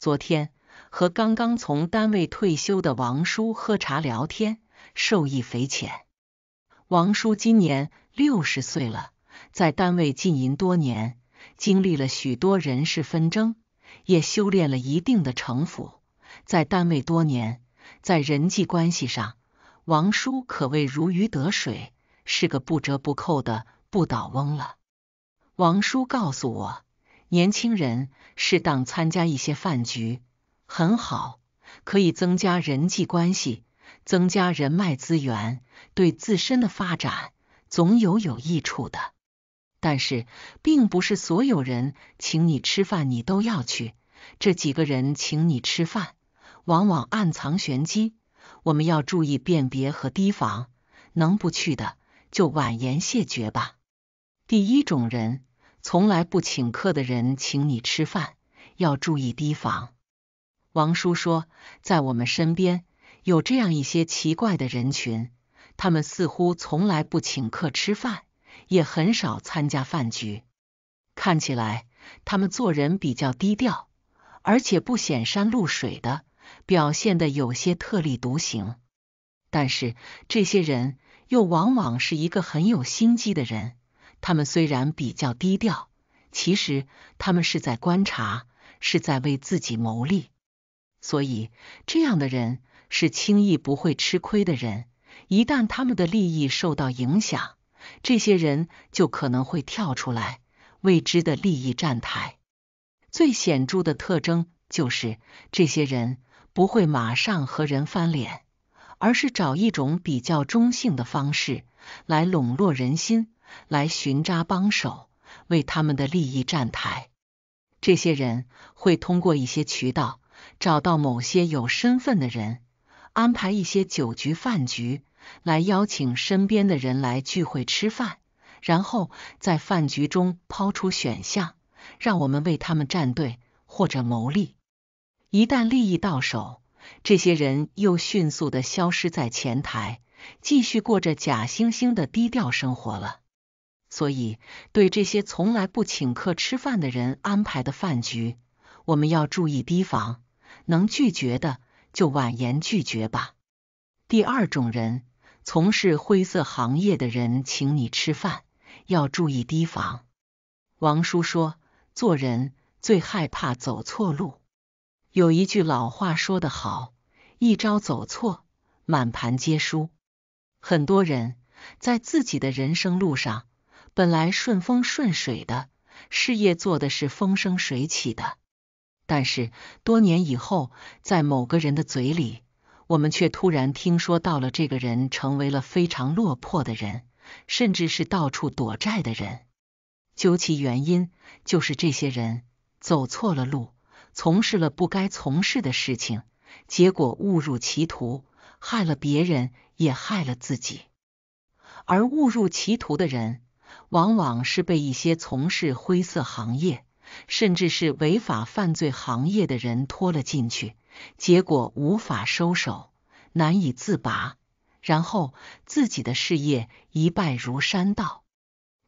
昨天和刚刚从单位退休的王叔喝茶聊天，受益匪浅。王叔今年六十岁了，在单位浸淫多年，经历了许多人事纷争，也修炼了一定的城府。在单位多年，在人际关系上，王叔可谓如鱼得水，是个不折不扣的不倒翁了。王叔告诉我。年轻人适当参加一些饭局很好，可以增加人际关系，增加人脉资源，对自身的发展总有有益处的。但是，并不是所有人请你吃饭你都要去。这几个人请你吃饭，往往暗藏玄机，我们要注意辨别和提防。能不去的，就婉言谢绝吧。第一种人。从来不请客的人请你吃饭，要注意提防。王叔说，在我们身边有这样一些奇怪的人群，他们似乎从来不请客吃饭，也很少参加饭局，看起来他们做人比较低调，而且不显山露水的，表现的有些特立独行。但是这些人又往往是一个很有心机的人。他们虽然比较低调，其实他们是在观察，是在为自己谋利。所以，这样的人是轻易不会吃亏的人。一旦他们的利益受到影响，这些人就可能会跳出来，未知的利益站台。最显著的特征就是，这些人不会马上和人翻脸，而是找一种比较中性的方式来笼络人心。来寻渣帮手，为他们的利益站台。这些人会通过一些渠道找到某些有身份的人，安排一些酒局饭局，来邀请身边的人来聚会吃饭，然后在饭局中抛出选项，让我们为他们站队或者谋利。一旦利益到手，这些人又迅速的消失在前台，继续过着假惺惺的低调生活了。所以，对这些从来不请客吃饭的人安排的饭局，我们要注意提防，能拒绝的就婉言拒绝吧。第二种人，从事灰色行业的人请你吃饭，要注意提防。王叔说，做人最害怕走错路。有一句老话说得好：“一朝走错，满盘皆输。”很多人在自己的人生路上。本来顺风顺水的事业做的是风生水起的，但是多年以后，在某个人的嘴里，我们却突然听说到了这个人成为了非常落魄的人，甚至是到处躲债的人。究其原因，就是这些人走错了路，从事了不该从事的事情，结果误入歧途，害了别人，也害了自己。而误入歧途的人。往往是被一些从事灰色行业，甚至是违法犯罪行业的人拖了进去，结果无法收手，难以自拔，然后自己的事业一败如山倒。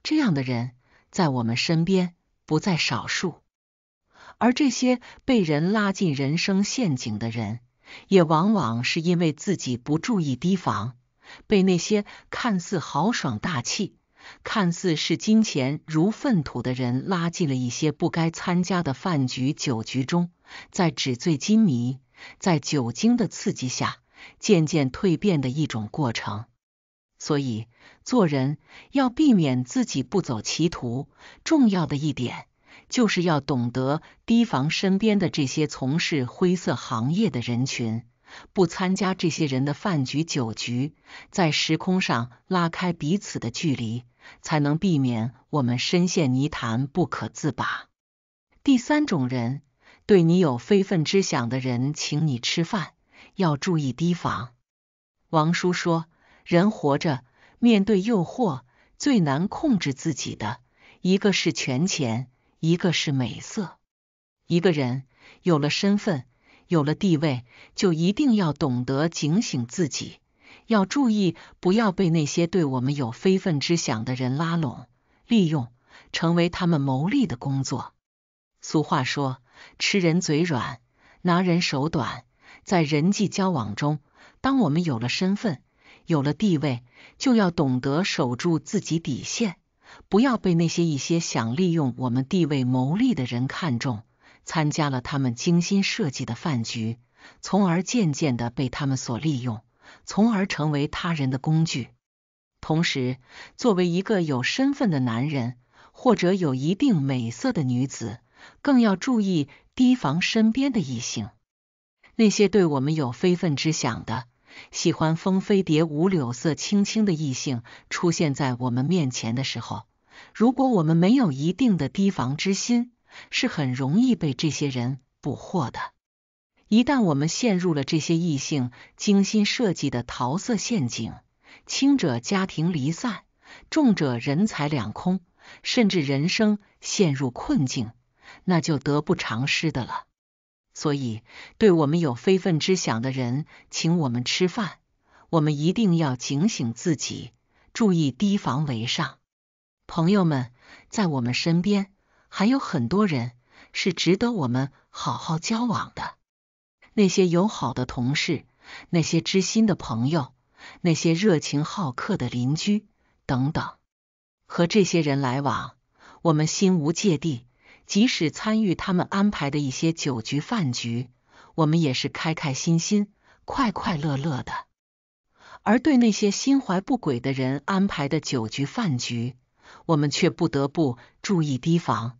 这样的人在我们身边不在少数，而这些被人拉进人生陷阱的人，也往往是因为自己不注意提防，被那些看似豪爽大气。看似视金钱如粪土的人，拉进了一些不该参加的饭局、酒局中，在纸醉金迷，在酒精的刺激下，渐渐蜕变的一种过程。所以做人要避免自己不走歧途，重要的一点就是要懂得提防身边的这些从事灰色行业的人群。不参加这些人的饭局酒局，在时空上拉开彼此的距离，才能避免我们深陷泥潭不可自拔。第三种人，对你有非分之想的人，请你吃饭，要注意提防。王叔说，人活着，面对诱惑最难控制自己的，一个是权钱，一个是美色。一个人有了身份。有了地位，就一定要懂得警醒自己，要注意不要被那些对我们有非分之想的人拉拢、利用，成为他们谋利的工作。俗话说，吃人嘴软，拿人手短。在人际交往中，当我们有了身份、有了地位，就要懂得守住自己底线，不要被那些一些想利用我们地位谋利的人看中。参加了他们精心设计的饭局，从而渐渐的被他们所利用，从而成为他人的工具。同时，作为一个有身份的男人，或者有一定美色的女子，更要注意提防身边的异性。那些对我们有非分之想的，喜欢风飞蝶舞、柳色青青的异性出现在我们面前的时候，如果我们没有一定的提防之心，是很容易被这些人捕获的。一旦我们陷入了这些异性精心设计的桃色陷阱，轻者家庭离散，重者人财两空，甚至人生陷入困境，那就得不偿失的了。所以，对我们有非分之想的人，请我们吃饭，我们一定要警醒自己，注意提防为上。朋友们，在我们身边。还有很多人是值得我们好好交往的，那些友好的同事，那些知心的朋友，那些热情好客的邻居等等。和这些人来往，我们心无芥蒂；即使参与他们安排的一些酒局饭局，我们也是开开心心、快快乐乐的。而对那些心怀不轨的人安排的酒局饭局，我们却不得不注意提防。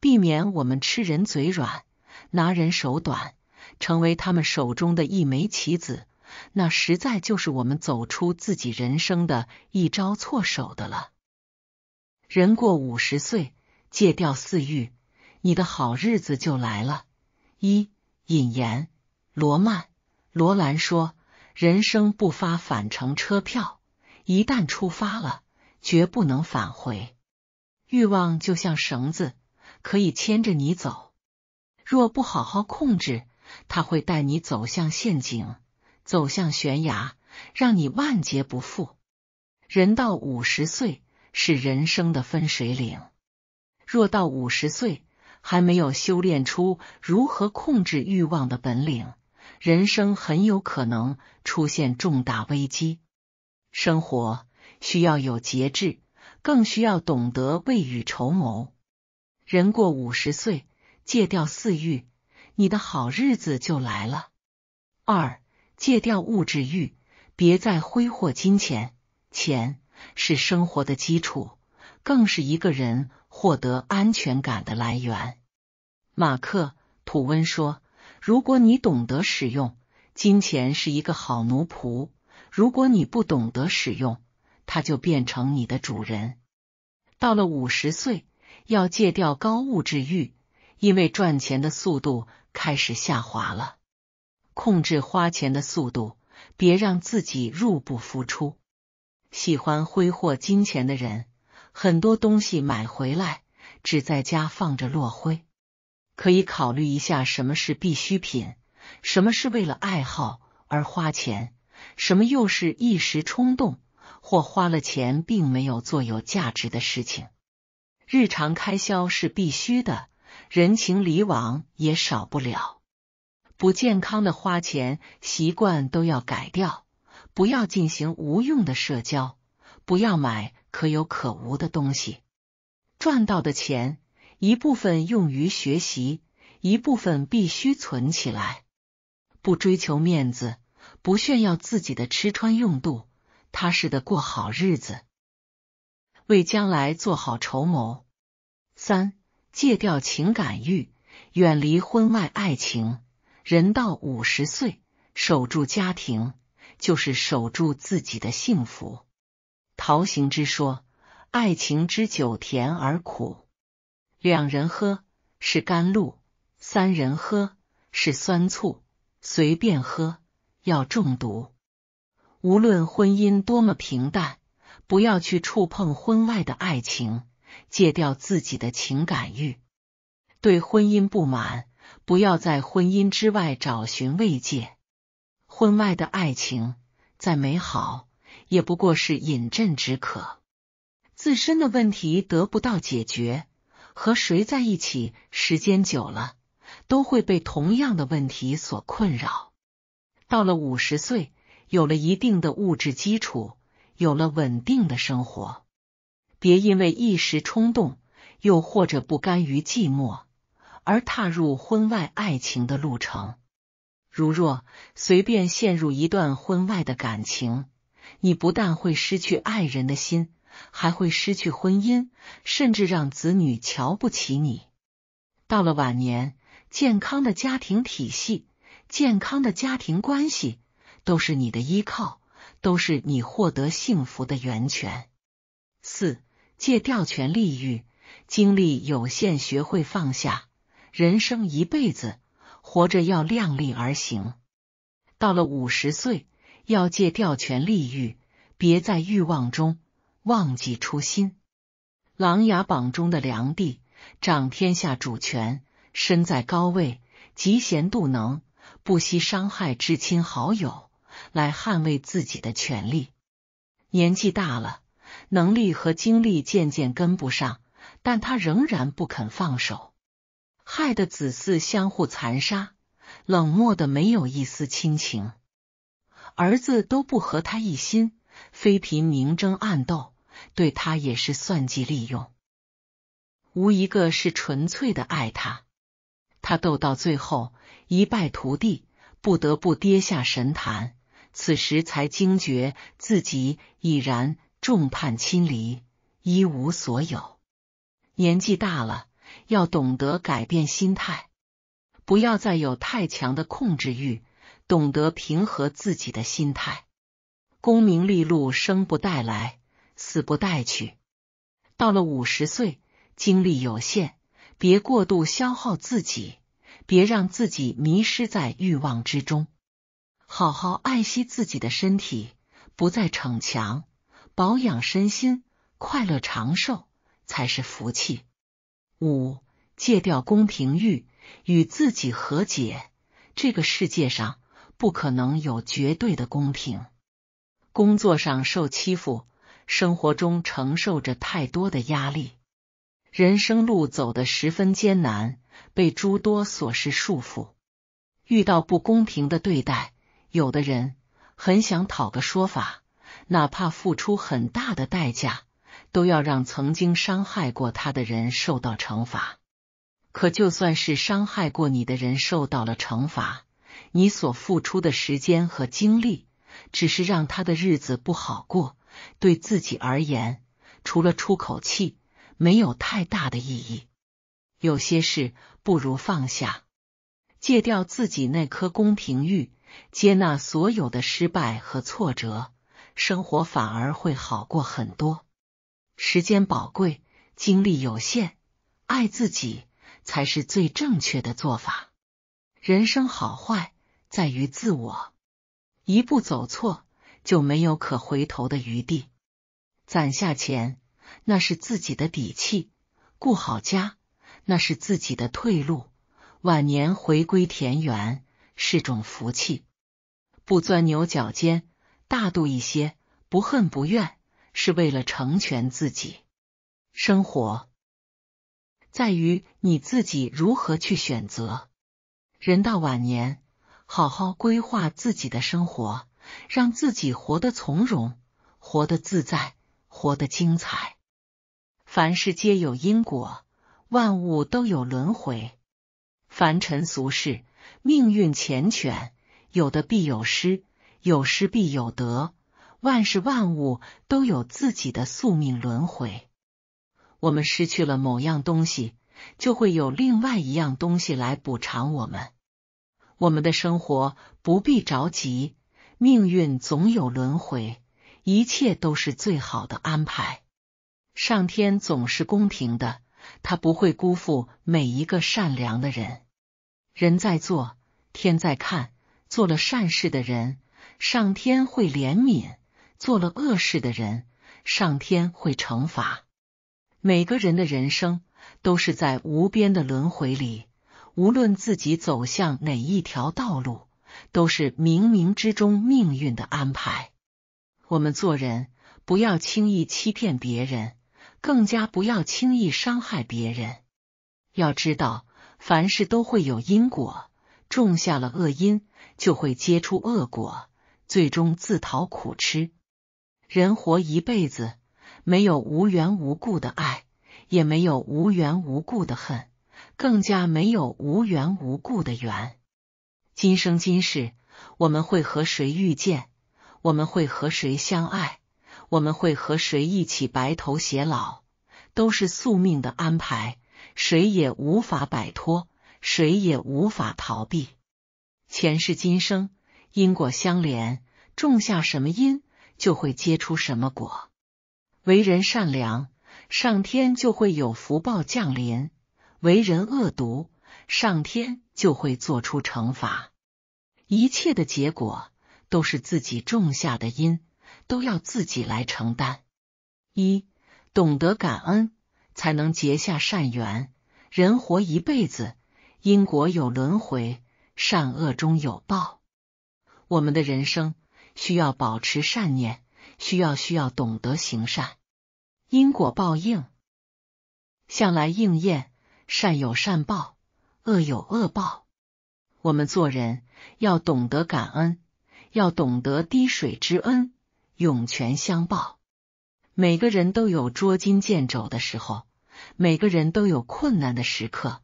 避免我们吃人嘴软，拿人手短，成为他们手中的一枚棋子，那实在就是我们走出自己人生的一招错手的了。人过五十岁，戒掉四欲，你的好日子就来了。一引言，罗曼·罗兰说：“人生不发返程车票，一旦出发了，绝不能返回。欲望就像绳子。”可以牵着你走，若不好好控制，他会带你走向陷阱，走向悬崖，让你万劫不复。人到五十岁是人生的分水岭，若到五十岁还没有修炼出如何控制欲望的本领，人生很有可能出现重大危机。生活需要有节制，更需要懂得未雨绸缪。人过五十岁，戒掉四欲，你的好日子就来了。二，戒掉物质欲，别再挥霍金钱。钱是生活的基础，更是一个人获得安全感的来源。马克·吐温说：“如果你懂得使用金钱，是一个好奴仆；如果你不懂得使用，它就变成你的主人。”到了五十岁。要戒掉高物质欲，因为赚钱的速度开始下滑了。控制花钱的速度，别让自己入不敷出。喜欢挥霍金钱的人，很多东西买回来只在家放着落灰。可以考虑一下，什么是必需品，什么是为了爱好而花钱，什么又是一时冲动或花了钱并没有做有价值的事情。日常开销是必须的，人情礼往也少不了。不健康的花钱习惯都要改掉，不要进行无用的社交，不要买可有可无的东西。赚到的钱，一部分用于学习，一部分必须存起来。不追求面子，不炫耀自己的吃穿用度，踏实的过好日子，为将来做好筹谋。三戒掉情感欲，远离婚外爱情。人到五十岁，守住家庭就是守住自己的幸福。陶行知说：“爱情之酒甜而苦，两人喝是甘露，三人喝是酸醋，随便喝要中毒。无论婚姻多么平淡，不要去触碰婚外的爱情。”戒掉自己的情感欲，对婚姻不满，不要在婚姻之外找寻慰藉。婚外的爱情再美好，也不过是饮鸩止渴。自身的问题得不到解决，和谁在一起时间久了，都会被同样的问题所困扰。到了五十岁，有了一定的物质基础，有了稳定的生活。别因为一时冲动，又或者不甘于寂寞而踏入婚外爱情的路程。如若随便陷入一段婚外的感情，你不但会失去爱人的心，还会失去婚姻，甚至让子女瞧不起你。到了晚年，健康的家庭体系、健康的家庭关系都是你的依靠，都是你获得幸福的源泉。四。戒掉权利欲，精力有限，学会放下。人生一辈子，活着要量力而行。到了五十岁，要戒掉权利欲，别在欲望中忘记初心。琅琊榜中的梁帝，掌天下主权，身在高位，嫉贤妒能，不惜伤害至亲好友来捍卫自己的权利。年纪大了。能力和精力渐渐跟不上，但他仍然不肯放手，害得子嗣相互残杀，冷漠的没有一丝亲情。儿子都不和他一心，妃嫔明争暗斗，对他也是算计利用，无一个是纯粹的爱他。他斗到最后一败涂地，不得不跌下神坛，此时才惊觉自己已然。众叛亲离，一无所有。年纪大了，要懂得改变心态，不要再有太强的控制欲，懂得平和自己的心态。功名利禄，生不带来，死不带去。到了五十岁，精力有限，别过度消耗自己，别让自己迷失在欲望之中，好好爱惜自己的身体，不再逞强。保养身心，快乐长寿才是福气。五，戒掉公平欲，与自己和解。这个世界上不可能有绝对的公平。工作上受欺负，生活中承受着太多的压力，人生路走得十分艰难，被诸多琐事束缚，遇到不公平的对待，有的人很想讨个说法。哪怕付出很大的代价，都要让曾经伤害过他的人受到惩罚。可就算是伤害过你的人受到了惩罚，你所付出的时间和精力，只是让他的日子不好过。对自己而言，除了出口气，没有太大的意义。有些事不如放下，戒掉自己那颗公平欲，接纳所有的失败和挫折。生活反而会好过很多。时间宝贵，精力有限，爱自己才是最正确的做法。人生好坏在于自我，一步走错就没有可回头的余地。攒下钱，那是自己的底气；顾好家，那是自己的退路。晚年回归田园是种福气，不钻牛角尖。大度一些，不恨不怨，是为了成全自己。生活在于你自己如何去选择。人到晚年，好好规划自己的生活，让自己活得从容，活得自在，活得精彩。凡事皆有因果，万物都有轮回。凡尘俗世，命运缱绻，有的必有失。有失必有得，万事万物都有自己的宿命轮回。我们失去了某样东西，就会有另外一样东西来补偿我们。我们的生活不必着急，命运总有轮回，一切都是最好的安排。上天总是公平的，他不会辜负每一个善良的人。人在做，天在看，做了善事的人。上天会怜悯做了恶事的人，上天会惩罚每个人的人生都是在无边的轮回里，无论自己走向哪一条道路，都是冥冥之中命运的安排。我们做人不要轻易欺骗别人，更加不要轻易伤害别人。要知道，凡事都会有因果，种下了恶因，就会结出恶果。最终自讨苦吃。人活一辈子，没有无缘无故的爱，也没有无缘无故的恨，更加没有无缘无故的缘。今生今世，我们会和谁遇见，我们会和谁相爱，我们会和谁一起白头偕老，都是宿命的安排，谁也无法摆脱，谁也无法逃避。前世今生，因果相连。种下什么因，就会结出什么果。为人善良，上天就会有福报降临；为人恶毒，上天就会做出惩罚。一切的结果都是自己种下的因，都要自己来承担。一懂得感恩，才能结下善缘。人活一辈子，因果有轮回，善恶终有报。我们的人生。需要保持善念，需要需要懂得行善，因果报应向来应验，善有善报，恶有恶报。我们做人要懂得感恩，要懂得滴水之恩，涌泉相报。每个人都有捉襟见肘的时候，每个人都有困难的时刻。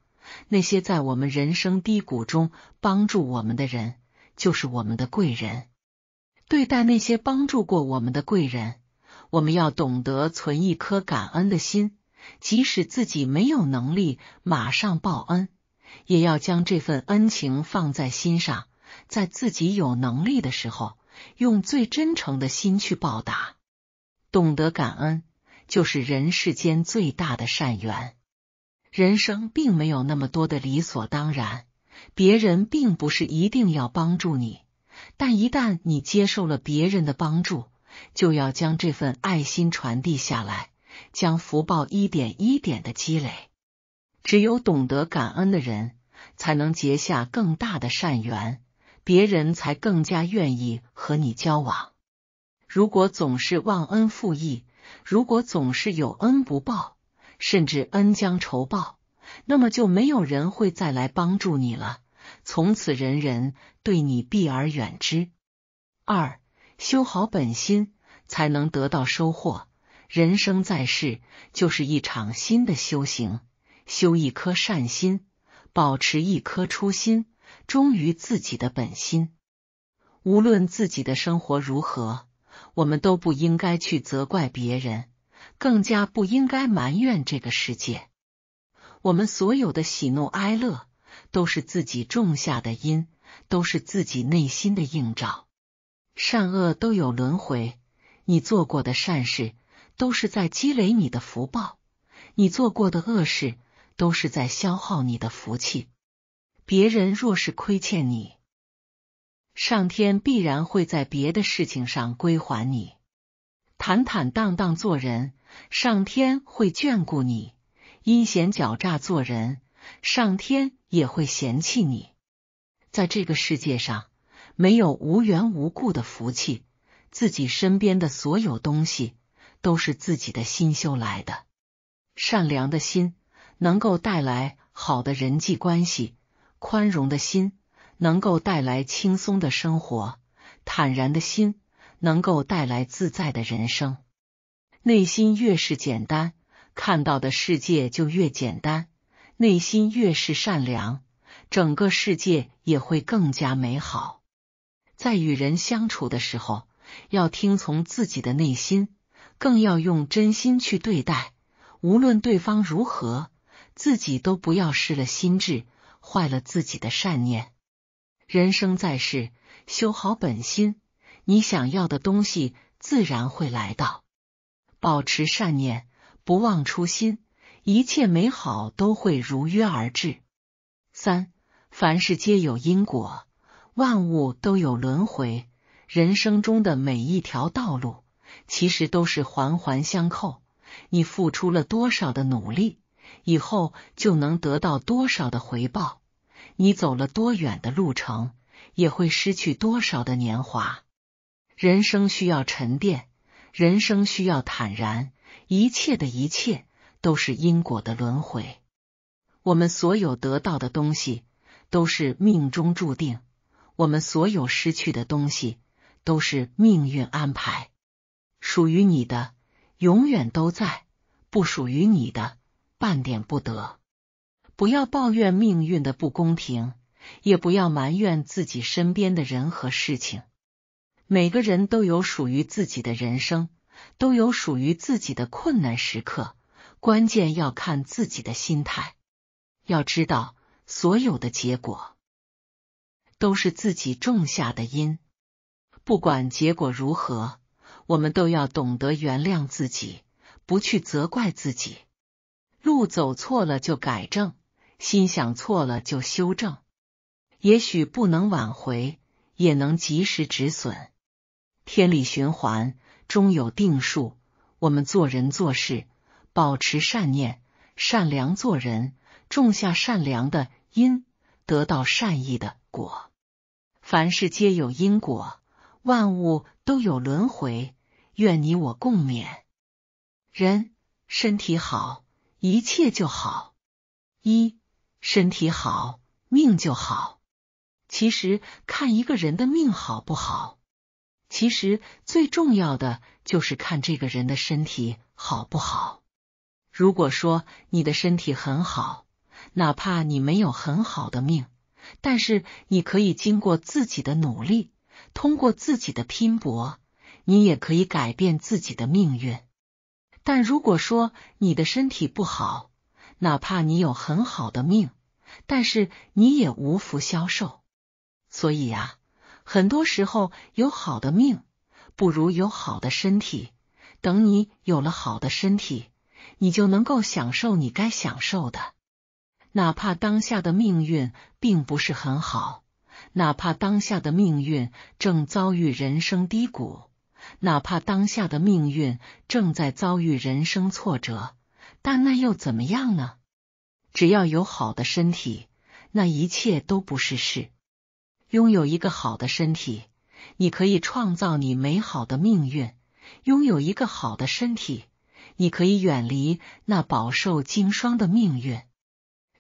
那些在我们人生低谷中帮助我们的人，就是我们的贵人。对待那些帮助过我们的贵人，我们要懂得存一颗感恩的心，即使自己没有能力马上报恩，也要将这份恩情放在心上，在自己有能力的时候，用最真诚的心去报答。懂得感恩，就是人世间最大的善缘。人生并没有那么多的理所当然，别人并不是一定要帮助你。但一旦你接受了别人的帮助，就要将这份爱心传递下来，将福报一点一点的积累。只有懂得感恩的人，才能结下更大的善缘，别人才更加愿意和你交往。如果总是忘恩负义，如果总是有恩不报，甚至恩将仇报，那么就没有人会再来帮助你了。从此，人人对你避而远之。二，修好本心，才能得到收获。人生在世，就是一场新的修行，修一颗善心，保持一颗初心，忠于自己的本心。无论自己的生活如何，我们都不应该去责怪别人，更加不应该埋怨这个世界。我们所有的喜怒哀乐。都是自己种下的因，都是自己内心的映照。善恶都有轮回，你做过的善事都是在积累你的福报，你做过的恶事都是在消耗你的福气。别人若是亏欠你，上天必然会在别的事情上归还你。坦坦荡荡做人，上天会眷顾你；阴险狡诈做人，上天。也会嫌弃你。在这个世界上，没有无缘无故的福气，自己身边的所有东西都是自己的心修来的。善良的心能够带来好的人际关系，宽容的心能够带来轻松的生活，坦然的心能够带来自在的人生。内心越是简单，看到的世界就越简单。内心越是善良，整个世界也会更加美好。在与人相处的时候，要听从自己的内心，更要用真心去对待。无论对方如何，自己都不要失了心智，坏了自己的善念。人生在世，修好本心，你想要的东西自然会来到。保持善念，不忘初心。一切美好都会如约而至。三，凡事皆有因果，万物都有轮回。人生中的每一条道路，其实都是环环相扣。你付出了多少的努力，以后就能得到多少的回报。你走了多远的路程，也会失去多少的年华。人生需要沉淀，人生需要坦然。一切的一切。都是因果的轮回，我们所有得到的东西都是命中注定，我们所有失去的东西都是命运安排。属于你的永远都在，不属于你的半点不得。不要抱怨命运的不公平，也不要埋怨自己身边的人和事情。每个人都有属于自己的人生，都有属于自己的困难时刻。关键要看自己的心态。要知道，所有的结果都是自己种下的因。不管结果如何，我们都要懂得原谅自己，不去责怪自己。路走错了就改正，心想错了就修正。也许不能挽回，也能及时止损。天理循环，终有定数。我们做人做事。保持善念，善良做人，种下善良的因，得到善意的果。凡事皆有因果，万物都有轮回。愿你我共勉。人身体好，一切就好；一身体好，命就好。其实看一个人的命好不好，其实最重要的就是看这个人的身体好不好。如果说你的身体很好，哪怕你没有很好的命，但是你可以经过自己的努力，通过自己的拼搏，你也可以改变自己的命运。但如果说你的身体不好，哪怕你有很好的命，但是你也无福消受。所以呀，很多时候有好的命不如有好的身体。等你有了好的身体。你就能够享受你该享受的，哪怕当下的命运并不是很好，哪怕当下的命运正遭遇人生低谷，哪怕当下的命运正在遭遇人生挫折，但那又怎么样呢？只要有好的身体，那一切都不是事。拥有一个好的身体，你可以创造你美好的命运。拥有一个好的身体。你可以远离那饱受经霜的命运。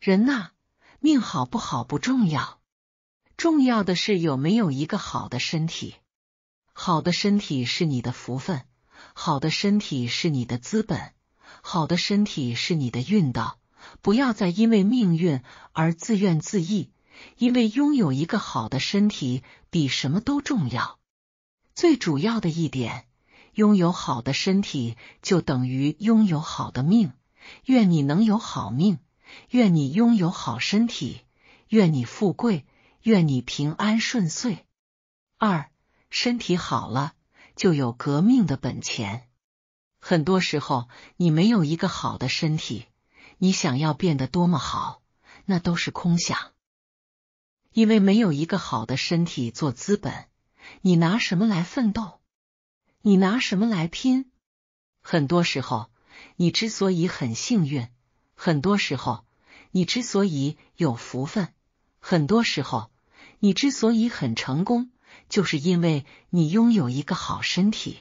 人呐，命好不好不重要，重要的是有没有一个好的身体。好的身体是你的福分，好的身体是你的资本，好的身体是你的运道。不要再因为命运而自怨自艾，因为拥有一个好的身体比什么都重要。最主要的一点。拥有好的身体，就等于拥有好的命。愿你能有好命，愿你拥有好身体，愿你富贵，愿你平安顺遂。二，身体好了，就有革命的本钱。很多时候，你没有一个好的身体，你想要变得多么好，那都是空想。因为没有一个好的身体做资本，你拿什么来奋斗？你拿什么来拼？很多时候，你之所以很幸运；很多时候，你之所以有福分；很多时候，你之所以很成功，就是因为你拥有一个好身体。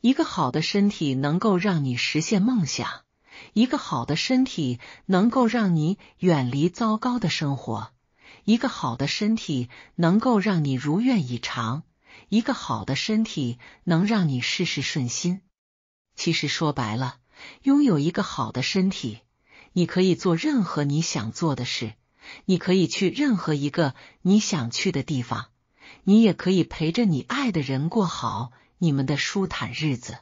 一个好的身体能够让你实现梦想，一个好的身体能够让你远离糟糕的生活，一个好的身体能够让你如愿以偿。一个好的身体能让你事事顺心。其实说白了，拥有一个好的身体，你可以做任何你想做的事，你可以去任何一个你想去的地方，你也可以陪着你爱的人过好你们的舒坦日子。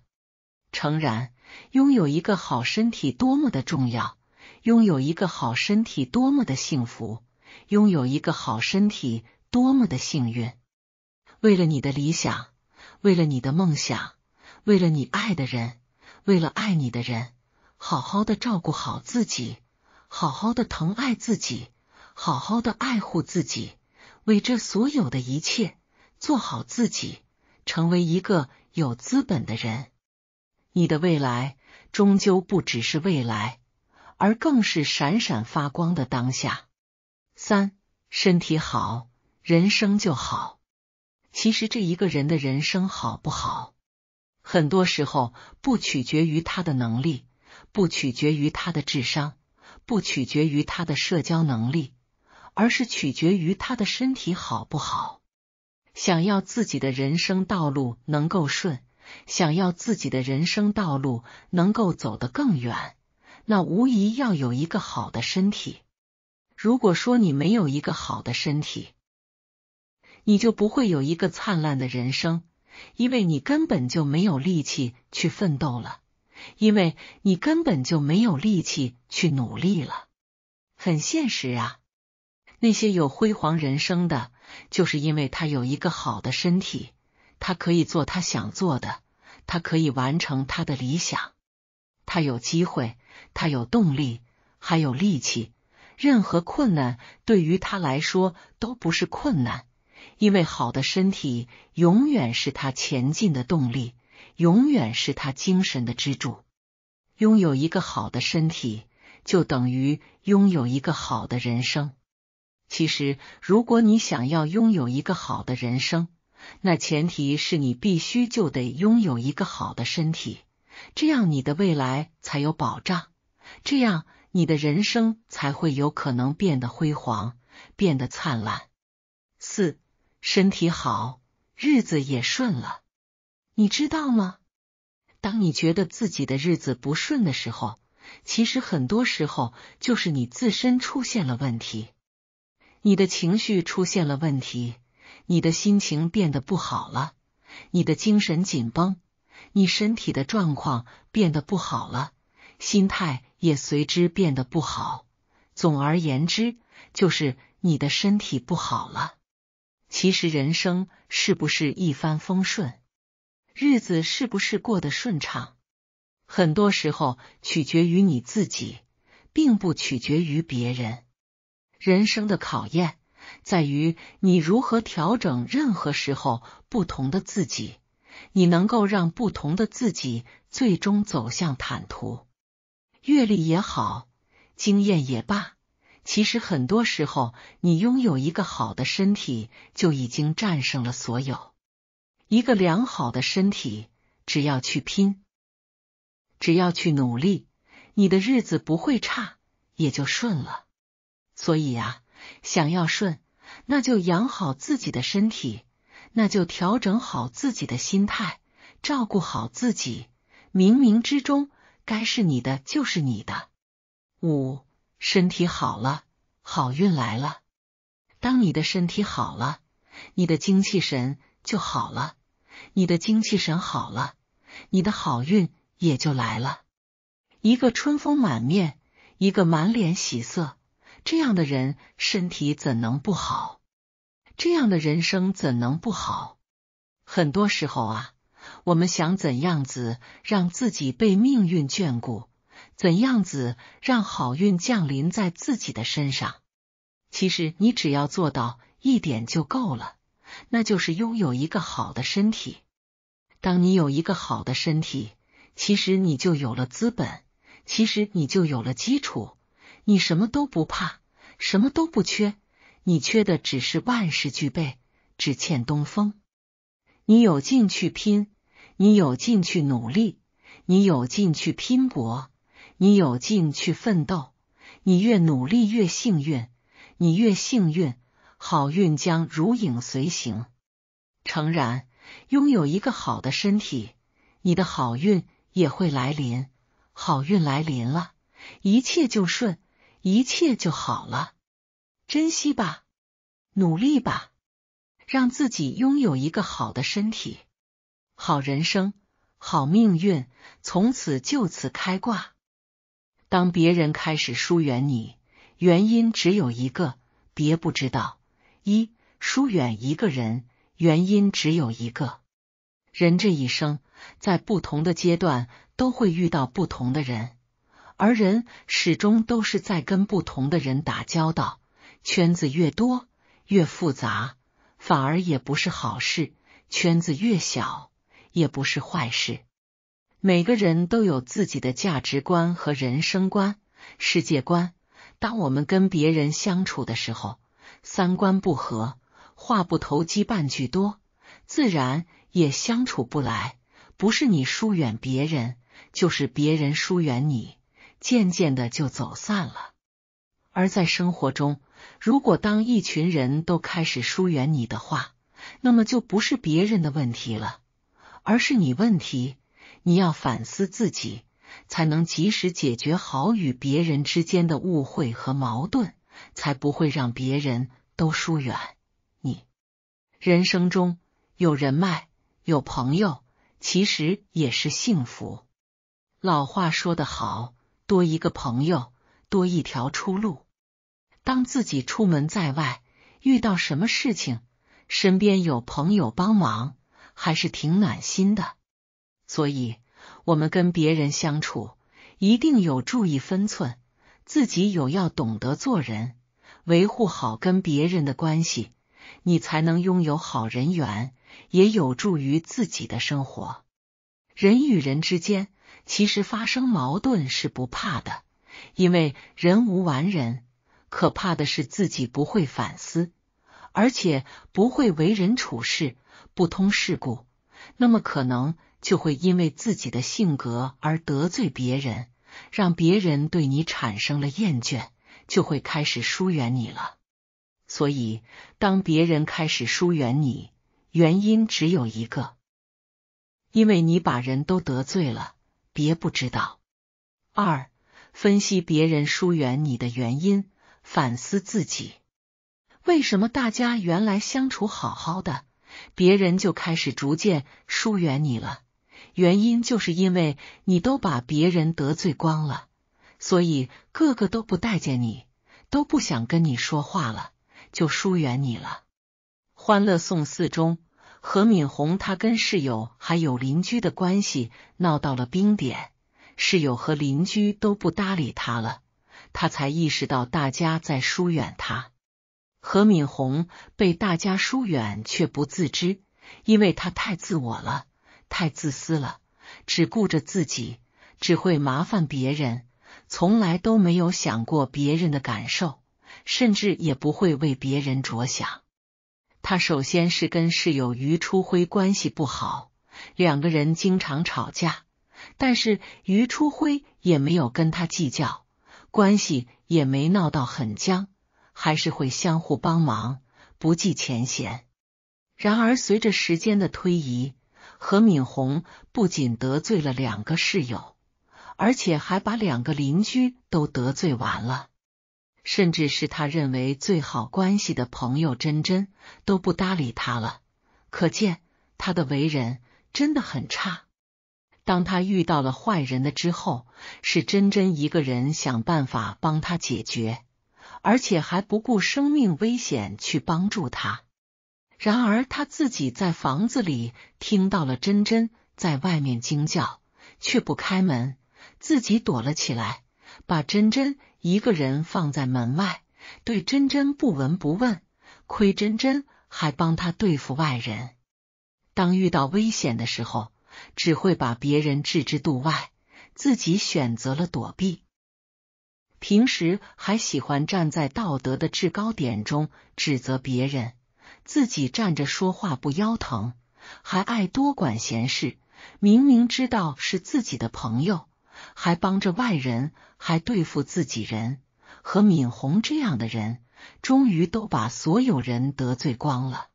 诚然，拥有一个好身体多么的重要，拥有一个好身体多么的幸福，拥有一个好身体多么的幸运。为了你的理想，为了你的梦想，为了你爱的人，为了爱你的人，好好的照顾好自己，好好的疼爱自己，好好的爱护自己，为这所有的一切做好自己，成为一个有资本的人。你的未来终究不只是未来，而更是闪闪发光的当下。三，身体好，人生就好。其实，这一个人的人生好不好，很多时候不取决于他的能力，不取决于他的智商，不取决于他的社交能力，而是取决于他的身体好不好。想要自己的人生道路能够顺，想要自己的人生道路能够走得更远，那无疑要有一个好的身体。如果说你没有一个好的身体，你就不会有一个灿烂的人生，因为你根本就没有力气去奋斗了，因为你根本就没有力气去努力了。很现实啊！那些有辉煌人生的，就是因为他有一个好的身体，他可以做他想做的，他可以完成他的理想，他有机会，他有动力，还有力气。任何困难对于他来说都不是困难。因为好的身体永远是他前进的动力，永远是他精神的支柱。拥有一个好的身体，就等于拥有一个好的人生。其实，如果你想要拥有一个好的人生，那前提是你必须就得拥有一个好的身体，这样你的未来才有保障，这样你的人生才会有可能变得辉煌，变得灿烂。四。身体好，日子也顺了，你知道吗？当你觉得自己的日子不顺的时候，其实很多时候就是你自身出现了问题，你的情绪出现了问题，你的心情变得不好了，你的精神紧绷，你身体的状况变得不好了，心态也随之变得不好。总而言之，就是你的身体不好了。其实人生是不是一帆风顺，日子是不是过得顺畅，很多时候取决于你自己，并不取决于别人。人生的考验在于你如何调整，任何时候不同的自己，你能够让不同的自己最终走向坦途。阅历也好，经验也罢。其实很多时候，你拥有一个好的身体，就已经战胜了所有。一个良好的身体，只要去拼，只要去努力，你的日子不会差，也就顺了。所以呀，想要顺，那就养好自己的身体，那就调整好自己的心态，照顾好自己，冥冥之中该是你的就是你的。五。身体好了，好运来了。当你的身体好了，你的精气神就好了。你的精气神好了，你的好运也就来了。一个春风满面，一个满脸喜色，这样的人身体怎能不好？这样的人生怎能不好？很多时候啊，我们想怎样子让自己被命运眷顾？怎样子让好运降临在自己的身上？其实你只要做到一点就够了，那就是拥有一个好的身体。当你有一个好的身体，其实你就有了资本，其实你就有了基础，你什么都不怕，什么都不缺，你缺的只是万事俱备，只欠东风。你有劲去拼，你有劲去努力，你有劲去拼搏。你有劲去奋斗，你越努力越幸运，你越幸运，好运将如影随形。诚然，拥有一个好的身体，你的好运也会来临。好运来临了，一切就顺，一切就好了。珍惜吧，努力吧，让自己拥有一个好的身体、好人生、好命运，从此就此开挂。当别人开始疏远你，原因只有一个，别不知道。一疏远一个人，原因只有一个人这一生，在不同的阶段都会遇到不同的人，而人始终都是在跟不同的人打交道。圈子越多越复杂，反而也不是好事；圈子越小也不是坏事。每个人都有自己的价值观和人生观、世界观。当我们跟别人相处的时候，三观不合，话不投机半句多，自然也相处不来。不是你疏远别人，就是别人疏远你，渐渐的就走散了。而在生活中，如果当一群人都开始疏远你的话，那么就不是别人的问题了，而是你问题。你要反思自己，才能及时解决好与别人之间的误会和矛盾，才不会让别人都疏远你。人生中有人脉、有朋友，其实也是幸福。老话说得好，多一个朋友，多一条出路。当自己出门在外遇到什么事情，身边有朋友帮忙，还是挺暖心的。所以，我们跟别人相处，一定有注意分寸，自己有要懂得做人，维护好跟别人的关系，你才能拥有好人缘，也有助于自己的生活。人与人之间其实发生矛盾是不怕的，因为人无完人，可怕的是自己不会反思，而且不会为人处事，不通世故，那么可能。就会因为自己的性格而得罪别人，让别人对你产生了厌倦，就会开始疏远你了。所以，当别人开始疏远你，原因只有一个，因为你把人都得罪了，别不知道。二、分析别人疏远你的原因，反思自己，为什么大家原来相处好好的，别人就开始逐渐疏远你了？原因就是因为你都把别人得罪光了，所以个个都不待见你，都不想跟你说话了，就疏远你了。欢乐颂四中，何敏红他跟室友还有邻居的关系闹到了冰点，室友和邻居都不搭理他了，他才意识到大家在疏远他。何敏红被大家疏远却不自知，因为他太自我了。太自私了，只顾着自己，只会麻烦别人，从来都没有想过别人的感受，甚至也不会为别人着想。他首先是跟室友于初辉关系不好，两个人经常吵架，但是于初辉也没有跟他计较，关系也没闹到很僵，还是会相互帮忙，不计前嫌。然而，随着时间的推移。何敏红不仅得罪了两个室友，而且还把两个邻居都得罪完了，甚至是他认为最好关系的朋友珍珍都不搭理他了。可见他的为人真的很差。当他遇到了坏人的之后，是珍珍一个人想办法帮他解决，而且还不顾生命危险去帮助他。然而他自己在房子里听到了珍珍在外面惊叫，却不开门，自己躲了起来，把珍珍一个人放在门外，对真真不闻不问。亏真真还帮他对付外人，当遇到危险的时候，只会把别人置之度外，自己选择了躲避。平时还喜欢站在道德的制高点中指责别人。自己站着说话不腰疼，还爱多管闲事。明明知道是自己的朋友，还帮着外人，还对付自己人。和敏红这样的人，终于都把所有人得罪光了。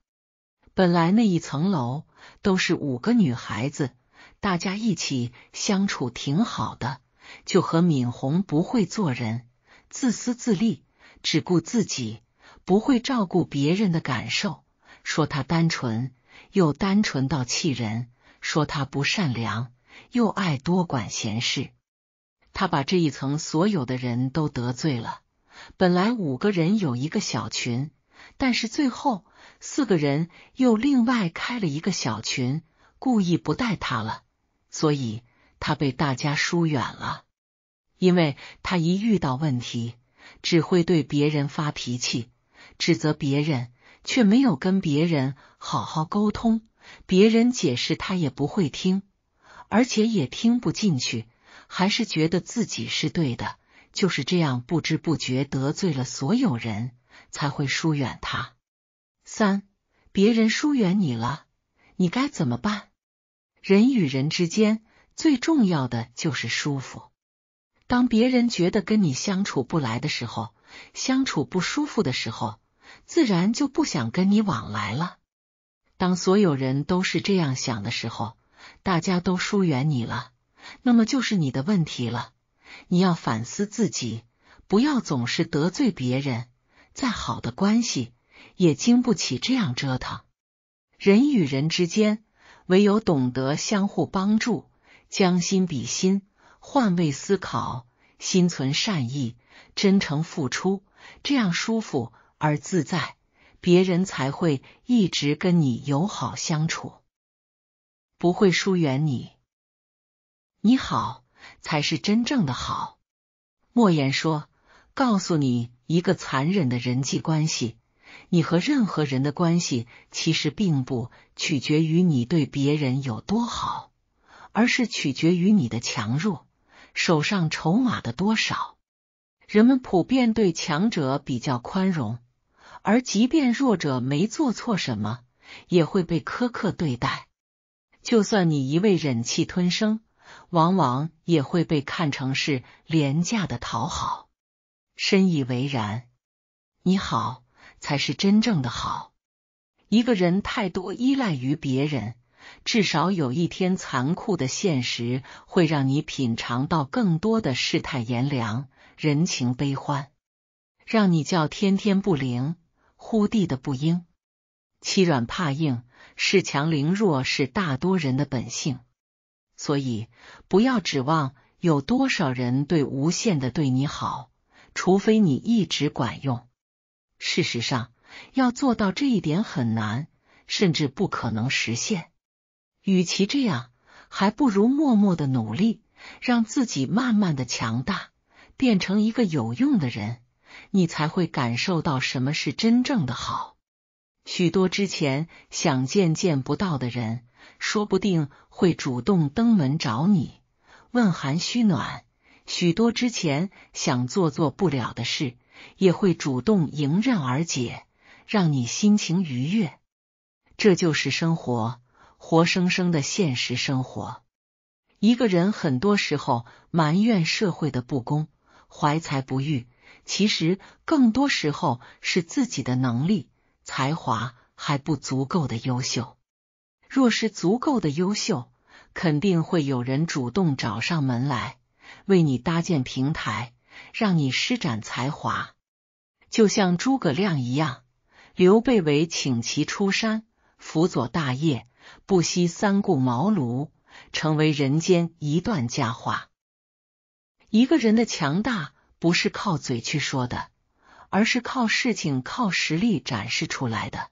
本来那一层楼都是五个女孩子，大家一起相处挺好的，就和敏红不会做人，自私自利，只顾自己。不会照顾别人的感受，说他单纯又单纯到气人；说他不善良又爱多管闲事。他把这一层所有的人都得罪了。本来五个人有一个小群，但是最后四个人又另外开了一个小群，故意不带他了。所以他被大家疏远了，因为他一遇到问题只会对别人发脾气。指责别人，却没有跟别人好好沟通，别人解释他也不会听，而且也听不进去，还是觉得自己是对的，就是这样不知不觉得罪了所有人，才会疏远他。三，别人疏远你了，你该怎么办？人与人之间最重要的就是舒服。当别人觉得跟你相处不来的时候，相处不舒服的时候。自然就不想跟你往来了。当所有人都是这样想的时候，大家都疏远你了，那么就是你的问题了。你要反思自己，不要总是得罪别人。再好的关系也经不起这样折腾。人与人之间，唯有懂得相互帮助，将心比心，换位思考，心存善意，真诚付出，这样舒服。而自在，别人才会一直跟你友好相处，不会疏远你。你好，才是真正的好。莫言说：“告诉你一个残忍的人际关系，你和任何人的关系其实并不取决于你对别人有多好，而是取决于你的强弱，手上筹码的多少。人们普遍对强者比较宽容。”而即便弱者没做错什么，也会被苛刻对待。就算你一味忍气吞声，往往也会被看成是廉价的讨好。深以为然，你好，才是真正的好。一个人太多依赖于别人，至少有一天，残酷的现实会让你品尝到更多的世态炎凉、人情悲欢，让你叫天天不灵。忽地的不应，欺软怕硬、恃强凌弱是大多人的本性，所以不要指望有多少人对无限的对你好，除非你一直管用。事实上，要做到这一点很难，甚至不可能实现。与其这样，还不如默默的努力，让自己慢慢的强大，变成一个有用的人。你才会感受到什么是真正的好。许多之前想见见不到的人，说不定会主动登门找你问寒嘘暖；许多之前想做做不了的事，也会主动迎刃而解，让你心情愉悦。这就是生活，活生生的现实生活。一个人很多时候埋怨社会的不公，怀才不遇。其实，更多时候是自己的能力、才华还不足够的优秀。若是足够的优秀，肯定会有人主动找上门来，为你搭建平台，让你施展才华。就像诸葛亮一样，刘备为请其出山辅佐大业，不惜三顾茅庐，成为人间一段佳话。一个人的强大。不是靠嘴去说的，而是靠事情、靠实力展示出来的。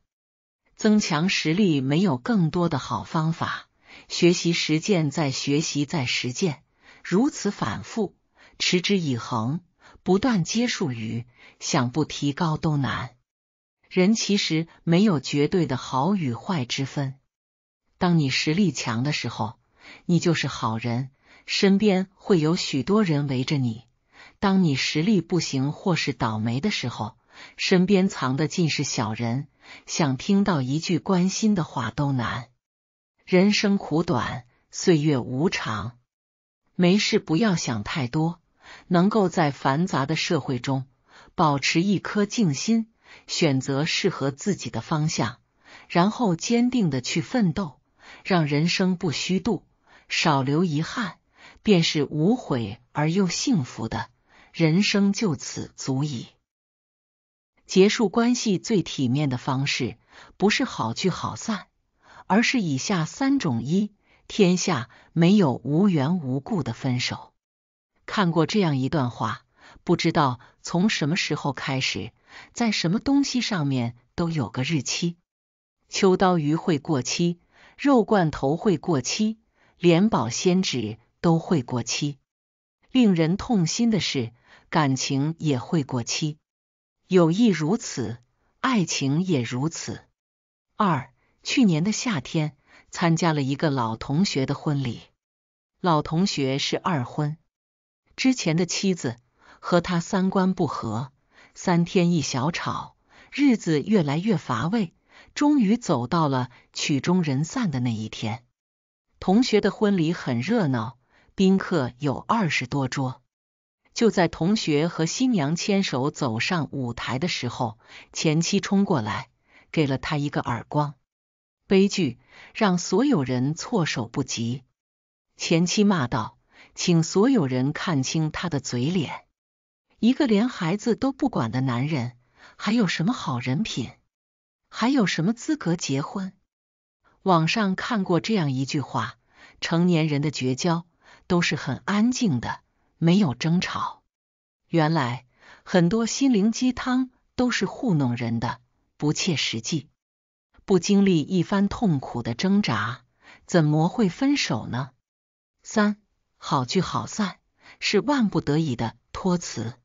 增强实力没有更多的好方法，学习实践，再学习，再实践，如此反复，持之以恒，不断接触于想不提高都难。人其实没有绝对的好与坏之分，当你实力强的时候，你就是好人，身边会有许多人围着你。当你实力不行或是倒霉的时候，身边藏的尽是小人，想听到一句关心的话都难。人生苦短，岁月无常，没事不要想太多。能够在繁杂的社会中保持一颗静心，选择适合自己的方向，然后坚定的去奋斗，让人生不虚度，少留遗憾，便是无悔而又幸福的。人生就此足矣。结束关系最体面的方式，不是好聚好散，而是以下三种：一，天下没有无缘无故的分手。看过这样一段话，不知道从什么时候开始，在什么东西上面都有个日期。秋刀鱼会过期，肉罐头会过期，连保鲜纸都会过期。令人痛心的是。感情也会过期，友谊如此，爱情也如此。二去年的夏天，参加了一个老同学的婚礼。老同学是二婚，之前的妻子和他三观不合，三天一小吵，日子越来越乏味，终于走到了曲终人散的那一天。同学的婚礼很热闹，宾客有二十多桌。就在同学和新娘牵手走上舞台的时候，前妻冲过来，给了他一个耳光。悲剧让所有人措手不及。前妻骂道：“请所有人看清他的嘴脸，一个连孩子都不管的男人，还有什么好人品？还有什么资格结婚？”网上看过这样一句话：“成年人的绝交都是很安静的。”没有争吵，原来很多心灵鸡汤都是糊弄人的，不切实际。不经历一番痛苦的挣扎，怎么会分手呢？三，好聚好散是万不得已的托词。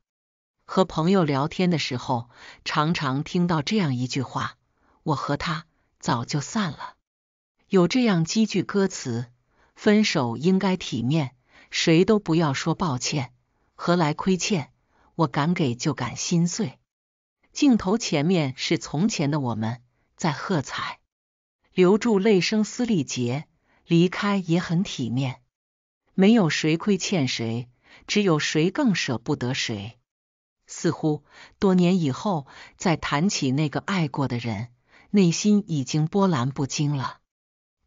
和朋友聊天的时候，常常听到这样一句话：“我和他早就散了。”有这样几句歌词：“分手应该体面。”谁都不要说抱歉，何来亏欠？我敢给就敢心碎。镜头前面是从前的我们，在喝彩，留住泪声嘶力竭，离开也很体面。没有谁亏欠谁，只有谁更舍不得谁。似乎多年以后再谈起那个爱过的人，内心已经波澜不惊了。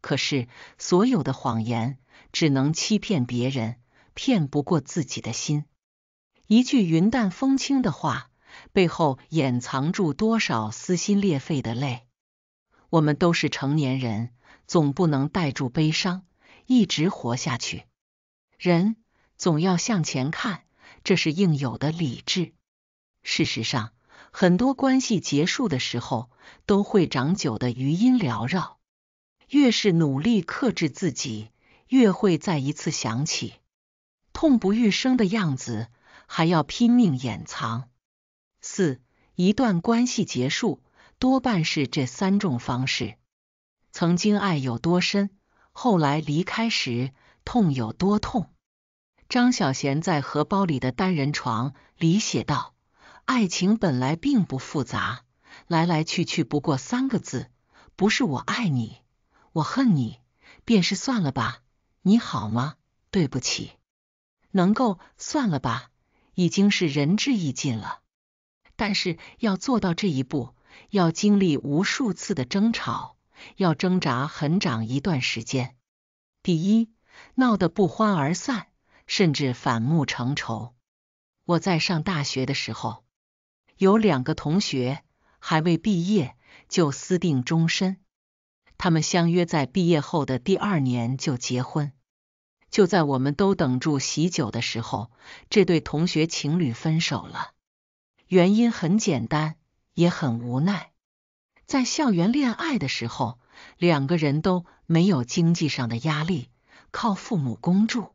可是所有的谎言。只能欺骗别人，骗不过自己的心。一句云淡风轻的话，背后掩藏住多少撕心裂肺的泪？我们都是成年人，总不能带住悲伤一直活下去。人总要向前看，这是应有的理智。事实上，很多关系结束的时候，都会长久的余音缭绕。越是努力克制自己。越会再一次想起痛不欲生的样子，还要拼命掩藏。四一段关系结束，多半是这三种方式。曾经爱有多深，后来离开时痛有多痛。张小娴在荷包里的单人床里写道：“爱情本来并不复杂，来来去去不过三个字，不是我爱你，我恨你，便是算了吧。”你好吗？对不起，能够算了吧，已经是仁至义尽了。但是要做到这一步，要经历无数次的争吵，要挣扎很长一段时间。第一，闹得不欢而散，甚至反目成仇。我在上大学的时候，有两个同学还未毕业就私定终身。他们相约在毕业后的第二年就结婚。就在我们都等住喜酒的时候，这对同学情侣分手了。原因很简单，也很无奈。在校园恋爱的时候，两个人都没有经济上的压力，靠父母供住。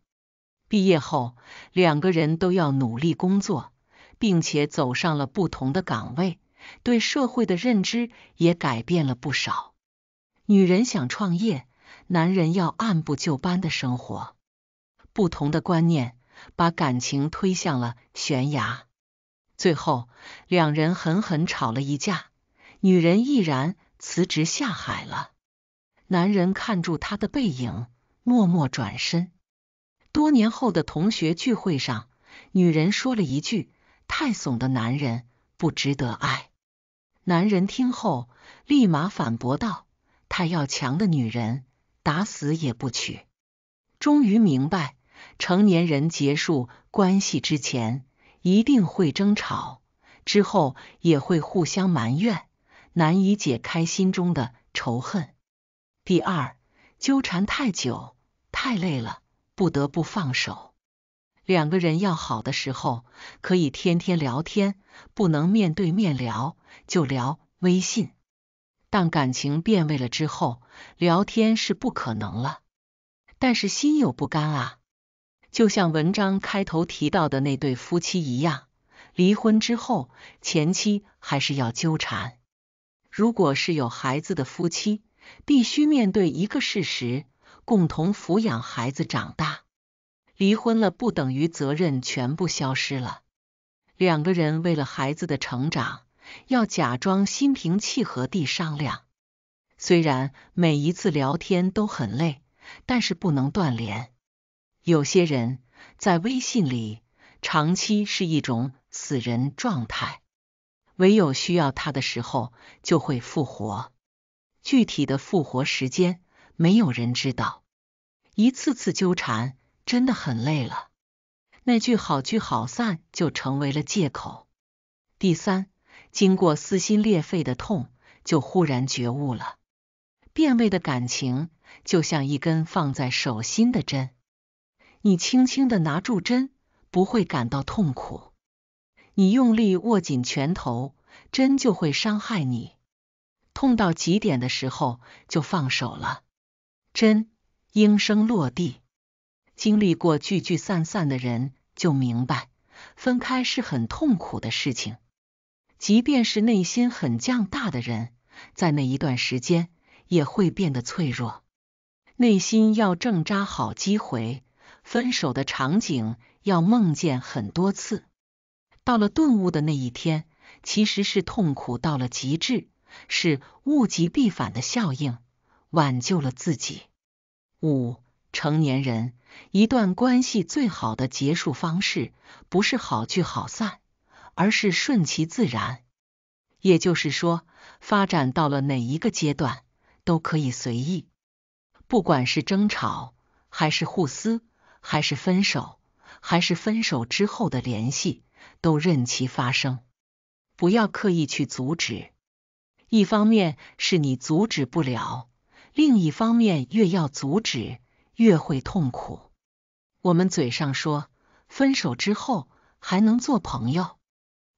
毕业后，两个人都要努力工作，并且走上了不同的岗位，对社会的认知也改变了不少。女人想创业，男人要按部就班的生活，不同的观念把感情推向了悬崖。最后两人狠狠吵了一架，女人毅然辞职下海了。男人看住她的背影，默默转身。多年后的同学聚会上，女人说了一句：“太怂的男人不值得爱。”男人听后，立马反驳道。太要强的女人，打死也不娶。终于明白，成年人结束关系之前，一定会争吵，之后也会互相埋怨，难以解开心中的仇恨。第二，纠缠太久太累了，不得不放手。两个人要好的时候，可以天天聊天，不能面对面聊，就聊微信。但感情变味了之后，聊天是不可能了。但是心有不甘啊，就像文章开头提到的那对夫妻一样，离婚之后，前妻还是要纠缠。如果是有孩子的夫妻，必须面对一个事实：共同抚养孩子长大。离婚了不等于责任全部消失了，两个人为了孩子的成长。要假装心平气和地商量，虽然每一次聊天都很累，但是不能断联。有些人在微信里长期是一种死人状态，唯有需要他的时候就会复活。具体的复活时间没有人知道。一次次纠缠真的很累了，那句好聚好散就成为了借口。第三。经过撕心裂肺的痛，就忽然觉悟了。变味的感情就像一根放在手心的针，你轻轻的拿住针，不会感到痛苦；你用力握紧拳头，针就会伤害你。痛到极点的时候，就放手了，针应声落地。经历过聚聚散散的人，就明白分开是很痛苦的事情。即便是内心很强大的人，在那一段时间也会变得脆弱。内心要挣扎好几回，分手的场景要梦见很多次。到了顿悟的那一天，其实是痛苦到了极致，是物极必反的效应，挽救了自己。五，成年人一段关系最好的结束方式，不是好聚好散。而是顺其自然，也就是说，发展到了哪一个阶段，都可以随意。不管是争吵，还是互撕，还是分手，还是分手之后的联系，都任其发生，不要刻意去阻止。一方面是你阻止不了，另一方面越要阻止越会痛苦。我们嘴上说分手之后还能做朋友。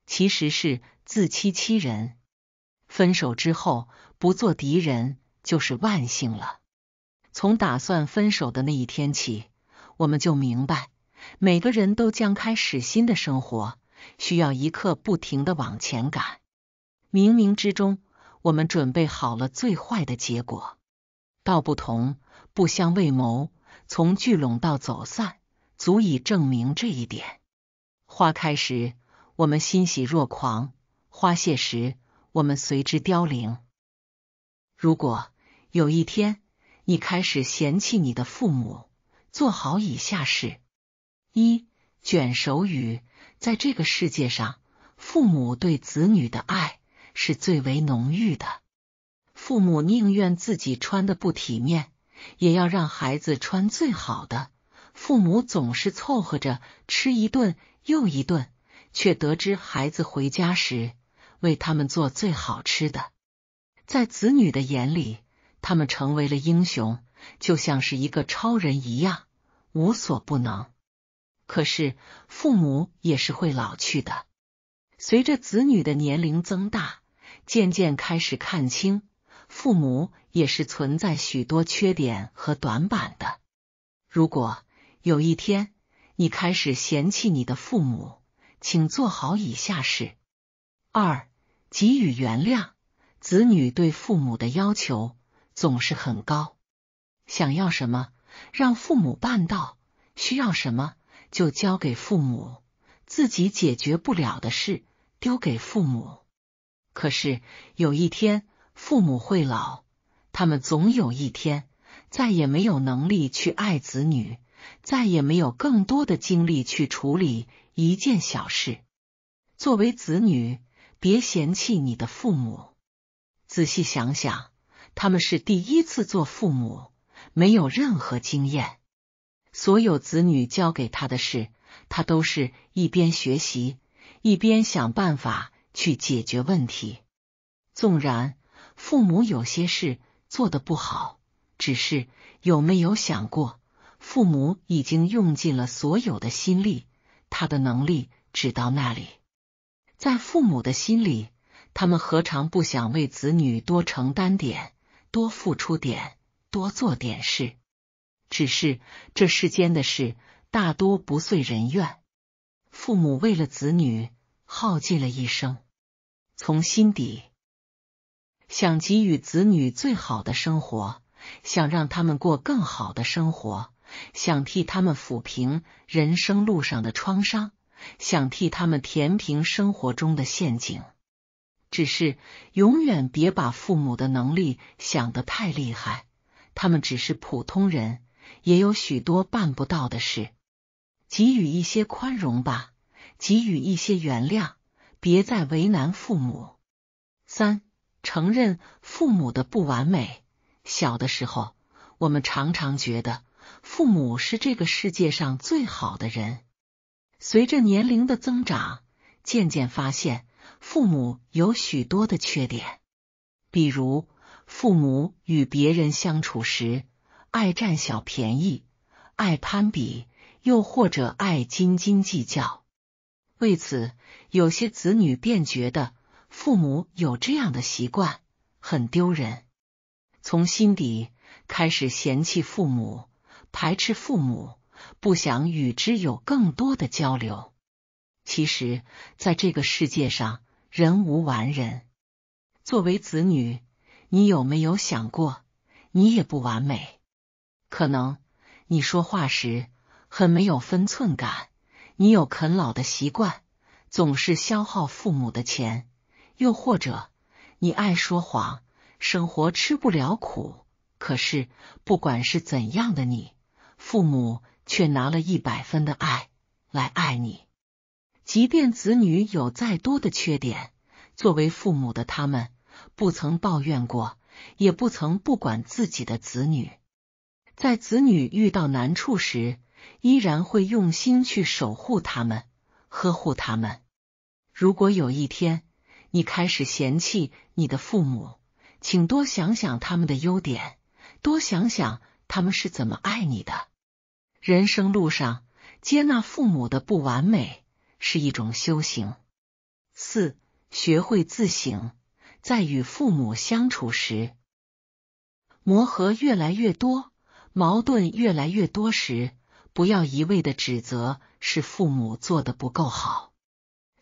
其实是自欺欺人。分手之后不做敌人就是万幸了。从打算分手的那一天起，我们就明白，每个人都将开始新的生活，需要一刻不停的往前赶。冥冥之中，我们准备好了最坏的结果。道不同，不相为谋。从聚拢到走散，足以证明这一点。花开时。我们欣喜若狂，花谢时，我们随之凋零。如果有一天你开始嫌弃你的父母，做好以下事：一、卷手语。在这个世界上，父母对子女的爱是最为浓郁的。父母宁愿自己穿的不体面，也要让孩子穿最好的。父母总是凑合着吃一顿又一顿。却得知孩子回家时为他们做最好吃的，在子女的眼里，他们成为了英雄，就像是一个超人一样无所不能。可是父母也是会老去的，随着子女的年龄增大，渐渐开始看清父母也是存在许多缺点和短板的。如果有一天你开始嫌弃你的父母，请做好以下事：二，给予原谅。子女对父母的要求总是很高，想要什么让父母办到，需要什么就交给父母，自己解决不了的事丢给父母。可是有一天，父母会老，他们总有一天再也没有能力去爱子女，再也没有更多的精力去处理。一件小事，作为子女，别嫌弃你的父母。仔细想想，他们是第一次做父母，没有任何经验。所有子女教给他的事，他都是一边学习一边想办法去解决问题。纵然父母有些事做的不好，只是有没有想过，父母已经用尽了所有的心力。他的能力只到那里，在父母的心里，他们何尝不想为子女多承担点、多付出点、多做点事？只是这世间的事大多不遂人愿，父母为了子女耗尽了一生，从心底想给予子女最好的生活，想让他们过更好的生活。想替他们抚平人生路上的创伤，想替他们填平生活中的陷阱。只是永远别把父母的能力想得太厉害，他们只是普通人，也有许多办不到的事。给予一些宽容吧，给予一些原谅，别再为难父母。三、承认父母的不完美。小的时候，我们常常觉得。父母是这个世界上最好的人。随着年龄的增长，渐渐发现父母有许多的缺点，比如父母与别人相处时爱占小便宜、爱攀比，又或者爱斤斤计较。为此，有些子女便觉得父母有这样的习惯很丢人，从心底开始嫌弃父母。排斥父母，不想与之有更多的交流。其实，在这个世界上，人无完人。作为子女，你有没有想过，你也不完美？可能你说话时很没有分寸感，你有啃老的习惯，总是消耗父母的钱；又或者你爱说谎，生活吃不了苦。可是，不管是怎样的你。父母却拿了一百分的爱来爱你，即便子女有再多的缺点，作为父母的他们不曾抱怨过，也不曾不管自己的子女，在子女遇到难处时，依然会用心去守护他们、呵护他们。如果有一天你开始嫌弃你的父母，请多想想他们的优点，多想想他们是怎么爱你的。人生路上，接纳父母的不完美是一种修行。四、学会自省，在与父母相处时，磨合越来越多，矛盾越来越多时，不要一味的指责是父母做的不够好，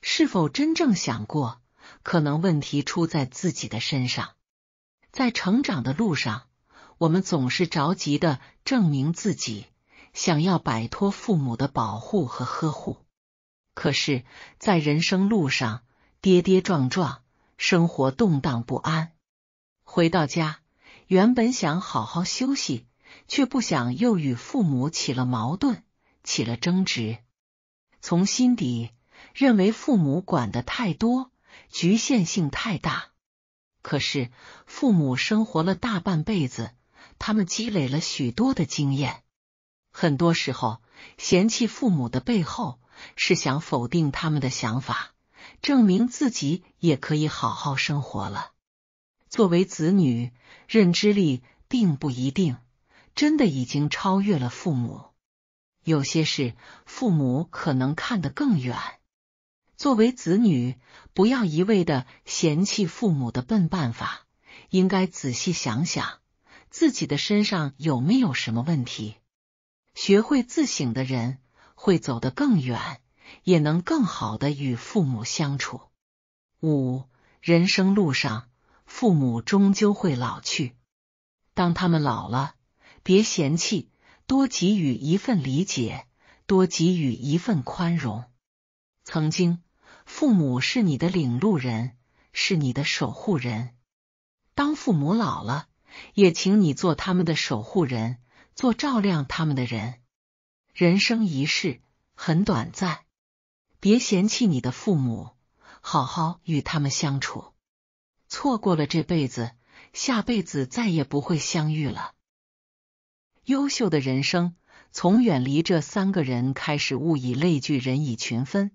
是否真正想过，可能问题出在自己的身上？在成长的路上，我们总是着急的证明自己。想要摆脱父母的保护和呵护，可是，在人生路上跌跌撞撞，生活动荡不安。回到家，原本想好好休息，却不想又与父母起了矛盾，起了争执。从心底认为父母管的太多，局限性太大。可是，父母生活了大半辈子，他们积累了许多的经验。很多时候，嫌弃父母的背后是想否定他们的想法，证明自己也可以好好生活了。作为子女，认知力并不一定真的已经超越了父母，有些事父母可能看得更远。作为子女，不要一味的嫌弃父母的笨办法，应该仔细想想自己的身上有没有什么问题。学会自省的人会走得更远，也能更好的与父母相处。五，人生路上，父母终究会老去。当他们老了，别嫌弃，多给予一份理解，多给予一份宽容。曾经，父母是你的领路人，是你的守护人。当父母老了，也请你做他们的守护人。做照亮他们的人，人生一世很短暂，别嫌弃你的父母，好好与他们相处。错过了这辈子，下辈子再也不会相遇了。优秀的人生从远离这三个人开始。物以类聚，人以群分，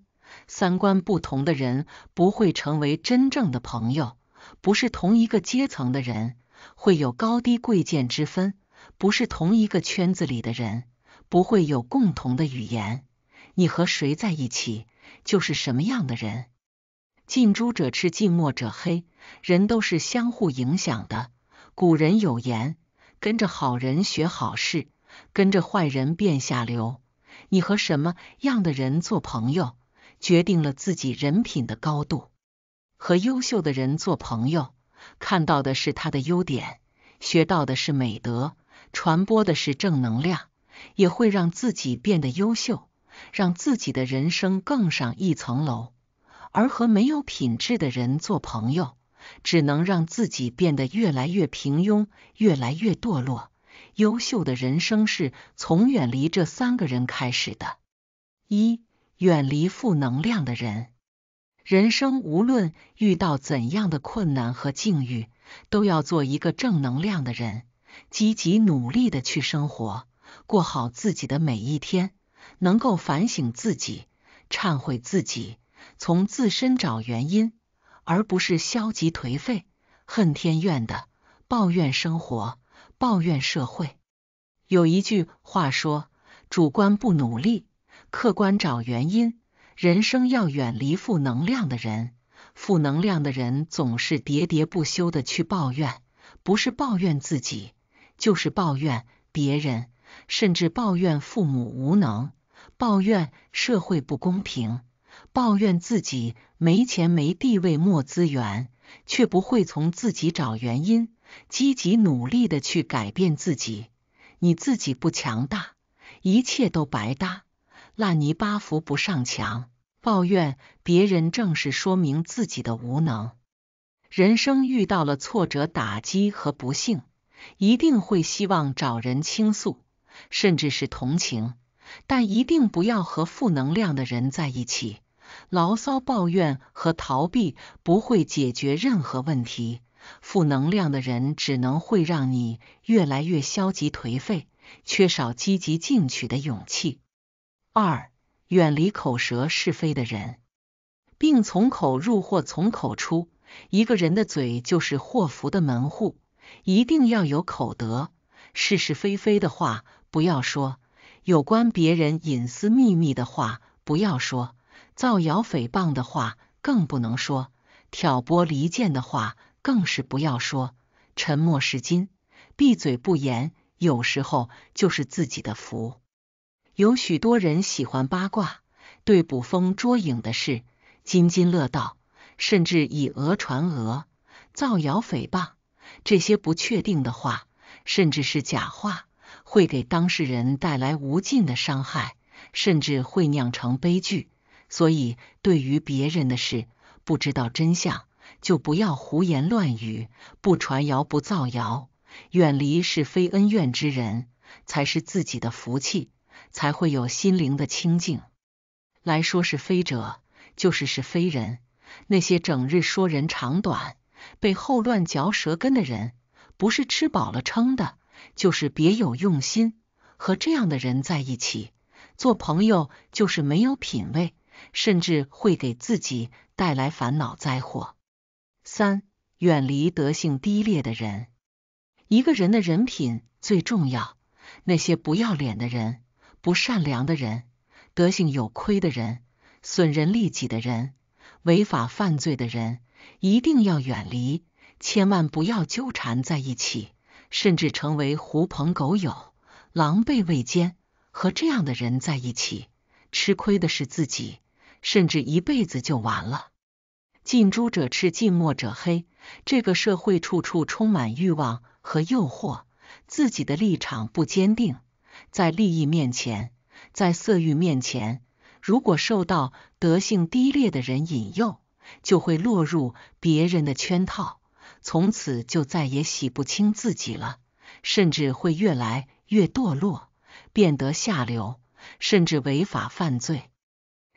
三观不同的人不会成为真正的朋友。不是同一个阶层的人，会有高低贵贱之分。不是同一个圈子里的人，不会有共同的语言。你和谁在一起，就是什么样的人。近朱者赤，近墨者黑。人都是相互影响的。古人有言：跟着好人学好事，跟着坏人变下流。你和什么样的人做朋友，决定了自己人品的高度。和优秀的人做朋友，看到的是他的优点，学到的是美德。传播的是正能量，也会让自己变得优秀，让自己的人生更上一层楼。而和没有品质的人做朋友，只能让自己变得越来越平庸，越来越堕落。优秀的人生是从远离这三个人开始的：一、远离负能量的人。人生无论遇到怎样的困难和境遇，都要做一个正能量的人。积极努力的去生活，过好自己的每一天，能够反省自己、忏悔自己，从自身找原因，而不是消极颓废、恨天怨的抱怨生活、抱怨社会。有一句话说：“主观不努力，客观找原因。”人生要远离负能量的人，负能量的人总是喋喋不休的去抱怨，不是抱怨自己。就是抱怨别人，甚至抱怨父母无能，抱怨社会不公平，抱怨自己没钱没地位没资源，却不会从自己找原因，积极努力的去改变自己。你自己不强大，一切都白搭，烂泥巴扶不上墙。抱怨别人，正是说明自己的无能。人生遇到了挫折、打击和不幸。一定会希望找人倾诉，甚至是同情，但一定不要和负能量的人在一起。牢骚抱怨和逃避不会解决任何问题，负能量的人只能会让你越来越消极颓废，缺少积极进取的勇气。二，远离口舌是非的人。病从口入，祸从口出，一个人的嘴就是祸福的门户。一定要有口德，是是非非的话不要说，有关别人隐私秘密的话不要说，造谣诽谤的话更不能说，挑拨离间的话更是不要说。沉默是金，闭嘴不言，有时候就是自己的福。有许多人喜欢八卦，对捕风捉影的事津津乐道，甚至以讹传讹，造谣诽谤。这些不确定的话，甚至是假话，会给当事人带来无尽的伤害，甚至会酿成悲剧。所以，对于别人的事，不知道真相就不要胡言乱语，不传谣不造谣，远离是非恩怨之人，才是自己的福气，才会有心灵的清净。来说是非者，就是是非人。那些整日说人长短。被后乱嚼舌根的人，不是吃饱了撑的，就是别有用心。和这样的人在一起做朋友，就是没有品味，甚至会给自己带来烦恼灾祸。三，远离德性低劣的人。一个人的人品最重要。那些不要脸的人，不善良的人，德性有亏的人，损人利己的人，违法犯罪的人。一定要远离，千万不要纠缠在一起，甚至成为狐朋狗友、狼狈为奸。和这样的人在一起，吃亏的是自己，甚至一辈子就完了。近朱者赤，近墨者黑。这个社会处处充满欲望和诱惑，自己的立场不坚定，在利益面前，在色欲面前，如果受到德性低劣的人引诱，就会落入别人的圈套，从此就再也洗不清自己了，甚至会越来越堕落，变得下流，甚至违法犯罪。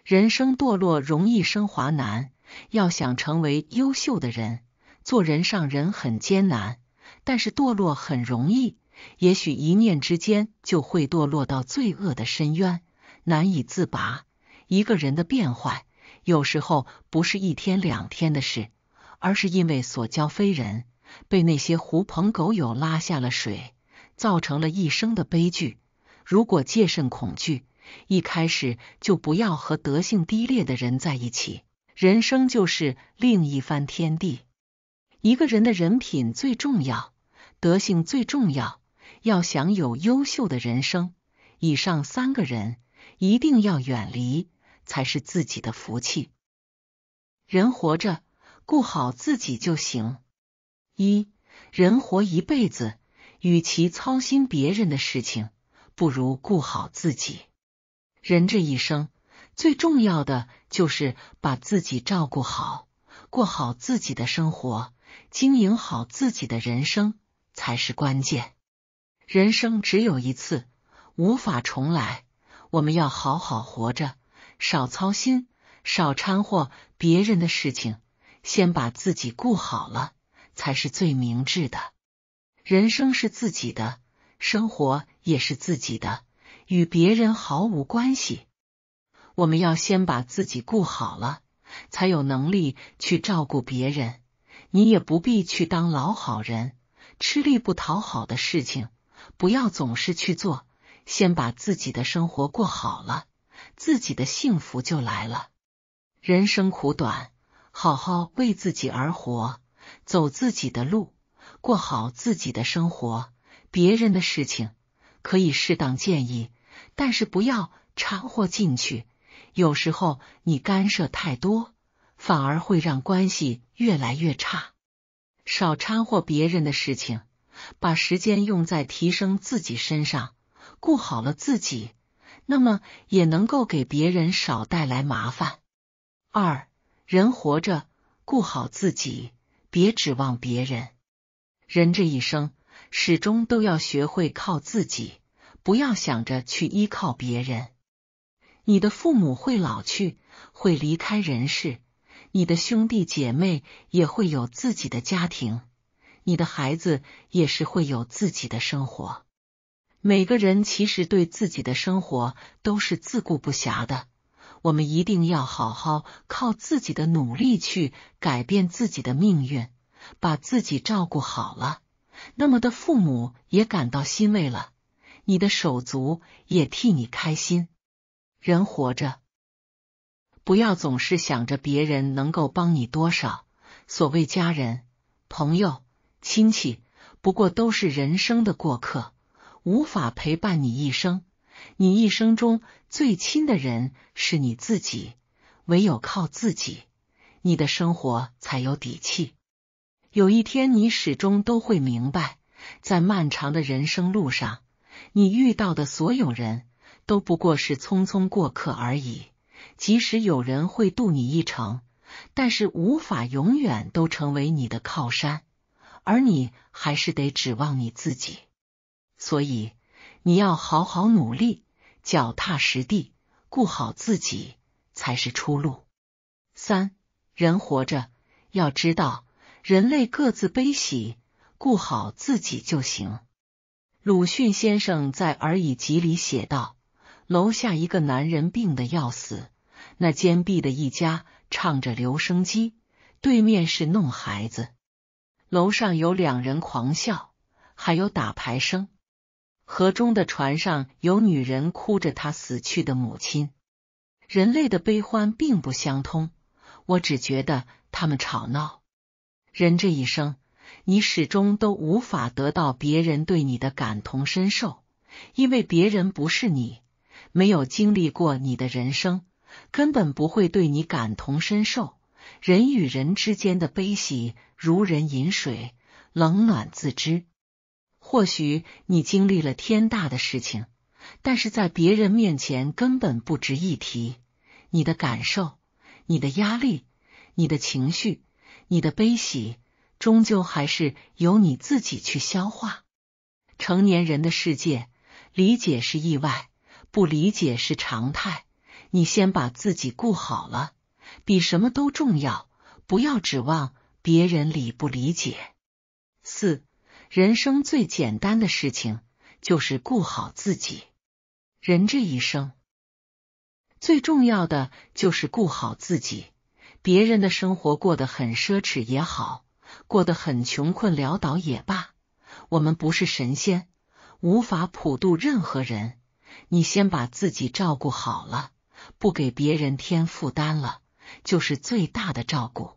人生堕落容易，升华难。要想成为优秀的人，做人上人很艰难，但是堕落很容易，也许一念之间就会堕落到罪恶的深渊，难以自拔。一个人的变坏。有时候不是一天两天的事，而是因为所交非人，被那些狐朋狗友拉下了水，造成了一生的悲剧。如果戒慎恐惧，一开始就不要和德性低劣的人在一起，人生就是另一番天地。一个人的人品最重要，德性最重要。要想有优秀的人生，以上三个人一定要远离。才是自己的福气。人活着，顾好自己就行。一人活一辈子，与其操心别人的事情，不如顾好自己。人这一生最重要的就是把自己照顾好，过好自己的生活，经营好自己的人生才是关键。人生只有一次，无法重来，我们要好好活着。少操心，少掺和别人的事情，先把自己顾好了，才是最明智的。人生是自己的，生活也是自己的，与别人毫无关系。我们要先把自己顾好了，才有能力去照顾别人。你也不必去当老好人，吃力不讨好的事情不要总是去做，先把自己的生活过好了。自己的幸福就来了。人生苦短，好好为自己而活，走自己的路，过好自己的生活。别人的事情可以适当建议，但是不要掺和进去。有时候你干涉太多，反而会让关系越来越差。少掺和别人的事情，把时间用在提升自己身上，顾好了自己。那么也能够给别人少带来麻烦。二人活着，顾好自己，别指望别人。人这一生，始终都要学会靠自己，不要想着去依靠别人。你的父母会老去，会离开人世；你的兄弟姐妹也会有自己的家庭，你的孩子也是会有自己的生活。每个人其实对自己的生活都是自顾不暇的，我们一定要好好靠自己的努力去改变自己的命运，把自己照顾好了，那么的父母也感到欣慰了，你的手足也替你开心。人活着，不要总是想着别人能够帮你多少，所谓家人、朋友、亲戚，不过都是人生的过客。无法陪伴你一生，你一生中最亲的人是你自己，唯有靠自己，你的生活才有底气。有一天，你始终都会明白，在漫长的人生路上，你遇到的所有人都不过是匆匆过客而已。即使有人会渡你一程，但是无法永远都成为你的靠山，而你还是得指望你自己。所以你要好好努力，脚踏实地，顾好自己才是出路。三，人活着要知道人类各自悲喜，顾好自己就行。鲁迅先生在《而已集》里写道：“楼下一个男人病得要死，那坚壁的一家唱着留声机，对面是弄孩子，楼上有两人狂笑，还有打牌声。”河中的船上有女人哭着，她死去的母亲。人类的悲欢并不相通，我只觉得他们吵闹。人这一生，你始终都无法得到别人对你的感同身受，因为别人不是你，没有经历过你的人生，根本不会对你感同身受。人与人之间的悲喜，如人饮水，冷暖自知。或许你经历了天大的事情，但是在别人面前根本不值一提。你的感受、你的压力、你的情绪、你的悲喜，终究还是由你自己去消化。成年人的世界，理解是意外，不理解是常态。你先把自己顾好了，比什么都重要。不要指望别人理不理解。四。人生最简单的事情就是顾好自己。人这一生最重要的就是顾好自己。别人的生活过得很奢侈也好，过得很穷困潦倒也罢，我们不是神仙，无法普渡任何人。你先把自己照顾好了，不给别人添负担了，就是最大的照顾。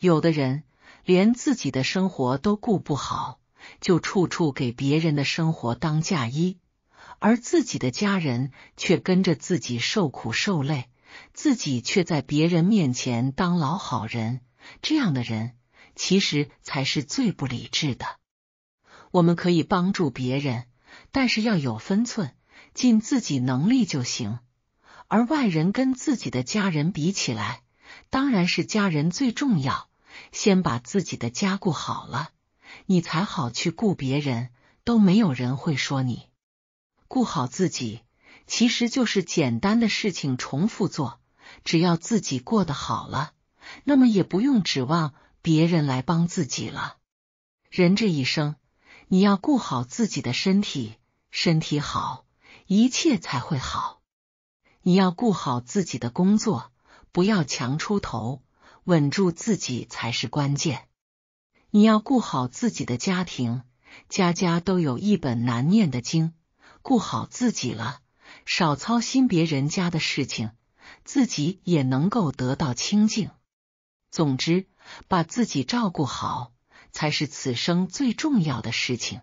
有的人连自己的生活都顾不好。就处处给别人的生活当嫁衣，而自己的家人却跟着自己受苦受累，自己却在别人面前当老好人，这样的人其实才是最不理智的。我们可以帮助别人，但是要有分寸，尽自己能力就行。而外人跟自己的家人比起来，当然是家人最重要，先把自己的家顾好了。你才好去顾别人，都没有人会说你顾好自己，其实就是简单的事情重复做。只要自己过得好了，那么也不用指望别人来帮自己了。人这一生，你要顾好自己的身体，身体好，一切才会好。你要顾好自己的工作，不要强出头，稳住自己才是关键。你要顾好自己的家庭，家家都有一本难念的经。顾好自己了，少操心别人家的事情，自己也能够得到清净。总之，把自己照顾好，才是此生最重要的事情。